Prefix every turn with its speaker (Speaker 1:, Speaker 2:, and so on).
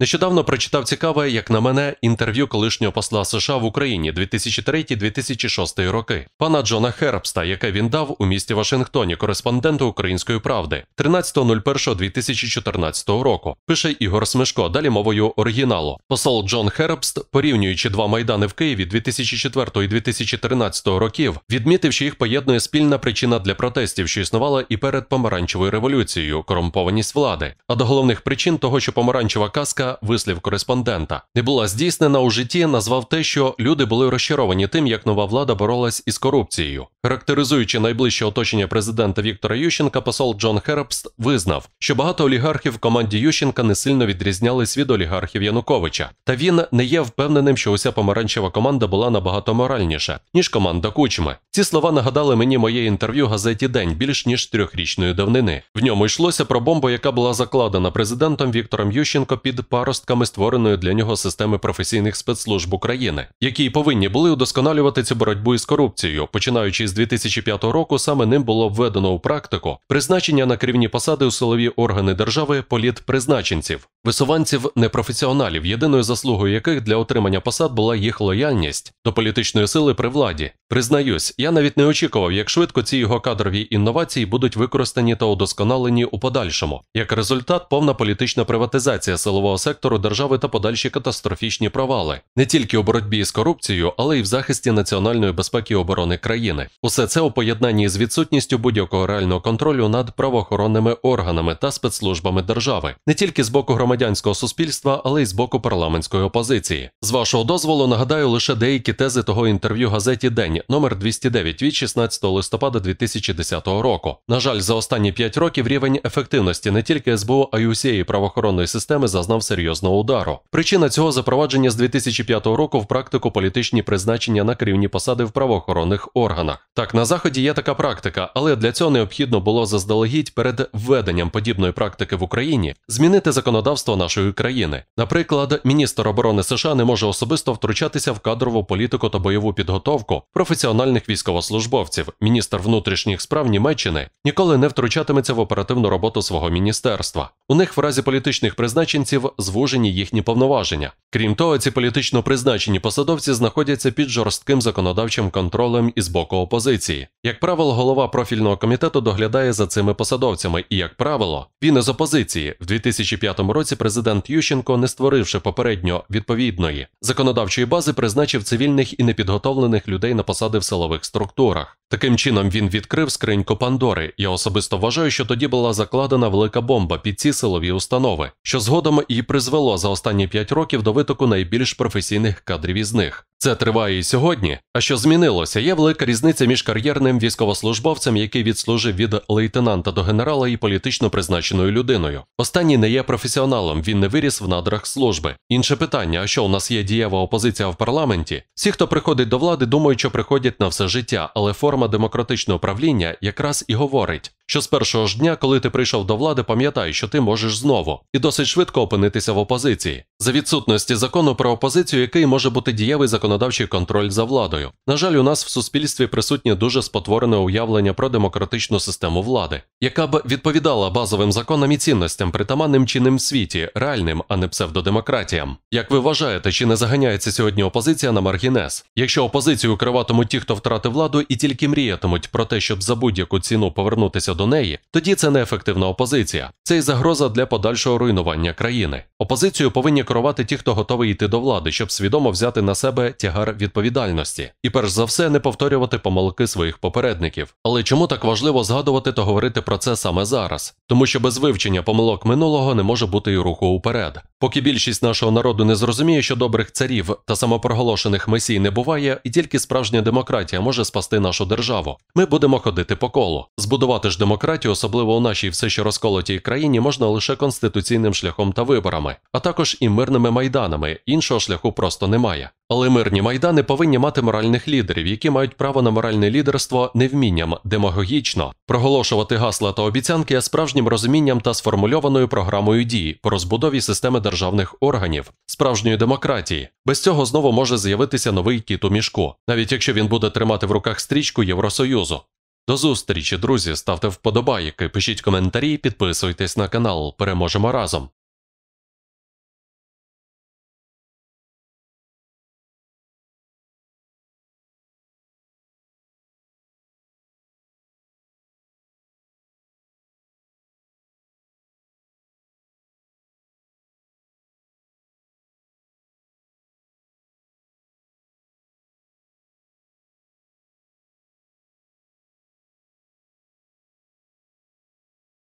Speaker 1: Нещодавно прочитав цікаве, як на мене, інтерв'ю колишнього посла США в Україні 2003-2006 роки, пана Джона Хербста, яке він дав у місті Вашингтоні кореспонденту Української правди 13.01.2014 року. Пише Ігор Смешко, далі мовою оригіналу. Посол Джон Хербст, порівнюючи два майдани в Києві 2004 і 2013 років, відмітив, що їх поєднує спільна причина для протестів, що існувала і перед помаранчевою революцією, корумпованість влади. А до головних причин того, що помаранчева казка вислів кореспондента не була здійснена у житті, назвав те, що люди були розчаровані тим, як нова влада боролась із корупцією. Характеризуючи найближче оточення президента Віктора Ющенка, посол Джон Хербст визнав, що багато олігархів в команді Ющенка не сильно відрізнялись від олігархів Януковича, та він не є впевненим, що уся помаранчева команда була набагато моральніша ніж команда Кучми. Ці слова нагадали мені моє інтерв'ю газеті День більш ніж трьохрічної давнини. В ньому йшлося про бомбу, яка була закладена президентом Віктором Ющенко під пар паростками створеної для нього системи професійних спецслужб України, які повинні були удосконалювати цю боротьбу із корупцією. Починаючи з 2005 року, саме ним було введено у практику призначення на керівні посади у силові органи держави політпризначенців. Висуванців непрофесіоналів, єдиною заслугою яких для отримання посад була їх лояльність до політичної сили при владі. Признаюсь, я навіть не очікував, як швидко ці його кадрові інновації будуть використані та удосконалені у подальшому. Як результат, повна політична приватизація силового сектору держави та подальші катастрофічні провали не тільки у боротьбі з корупцією, але й в захисті національної безпеки і оборони країни. Усе це у поєднанні з відсутністю будь-якого реального контролю над правоохоронними органами та спецслужбами держави, не тільки з боку громадян громадянського суспільства, але й з боку парламентської опозиції. З вашого дозволу нагадаю лише деякі тези того інтерв'ю газеті День номер 209 від 16 листопада 2010 року. На жаль, за останні п'ять років рівень ефективності не тільки СБУ, а й усієї правоохоронної системи зазнав серйозного удару. Причина цього запровадження з 2005 року в практику політичні призначення на керівні посади в правоохоронних органах. Так на заході є така практика, але для цього необхідно було заздалегідь перед введенням подібної практики в Україні змінити законодавство законодавство нашої країни. Наприклад, міністр оборони США не може особисто втручатися в кадрову політику та бойову підготовку професіональних військовослужбовців. Міністр внутрішніх справ Німеччини ніколи не втручатиметься в оперативну роботу свого міністерства. У них в разі політичних призначенців звужені їхні повноваження. Крім того, ці політично призначені посадовці знаходяться під жорстким законодавчим контролем із боку опозиції. Як правило, голова профільного комітету доглядає за цими посадовцями, і, як правило, він із опозиції в 2005 році президент Ющенко, не створивши попередньо відповідної законодавчої бази, призначив цивільних і непідготовлених людей на посади в силових структурах. Таким чином він відкрив скриньку Пандори. Я особисто вважаю, що тоді була закладена велика бомба під ці силові установи, що згодом і призвело за останні п'ять років до витоку найбільш професійних кадрів із них. Це триває і сьогодні. А що змінилося? Є велика різниця між кар'єрним військовослужбовцем, який відслужив від лейтенанта до генерала і політично призначеною людиною. Останній не є професіоналом, він не виріс в надрах служби. Інше питання: а що у нас є дієва опозиція в парламенті? Всі, хто приходить до влади, думають, що приходять на все життя, але форма демократичного правління якраз і говорить: що з першого ж дня, коли ти прийшов до влади, пам'ятай, що ти можеш знову, і досить швидко опинитися в опозиції за відсутності закону про опозицію, який може бути дієвий законодавчий контроль за владою. На жаль, у нас в суспільстві присутнє дуже спотворене уявлення про демократичну систему влади, яка б відповідала базовим законам і цінностям, притаманним чинним в світі, реальним, а не псевдодемократіям. Як ви вважаєте, чи не заганяється сьогодні опозиція на маргінес? Якщо опозицію криватимуть ті, хто втратив владу, і тільки мріятимуть про те, щоб за будь-яку ціну повернутися до до неї, тоді це неефективна опозиція, це й загроза для подальшого руйнування країни. Опозицію повинні керувати ті, хто готовий йти до влади, щоб свідомо взяти на себе тягар відповідальності, і перш за все не повторювати помилки своїх попередників. Але чому так важливо згадувати та говорити про це саме зараз? Тому що без вивчення помилок минулого не може бути і руху уперед. Поки більшість нашого народу не зрозуміє, що добрих царів та самопроголошених месій не буває, і тільки справжня демократія може спасти нашу державу. Ми будемо ходити по колу. Збудувати ж демократію, особливо у нашій все ще розколотій країні, можна лише конституційним шляхом та виборами, а також і мирними майданами. Іншого шляху просто немає. Але мирні майдани повинні мати моральних лідерів, які мають право на моральне лідерство невмінням, демагогічно проголошувати гасла та обіцянки справжнім розумінням та сформульованою програмою дії по розбудові системи державних органів, справжньої демократії. Без цього знову може з'явитися новий кіт у мішку, навіть якщо він буде тримати в руках стрічку Євросоюзу. До зустрічі, друзі, ставте вподобайки, пишіть коментарі, підписуйтесь на канал. Переможемо разом.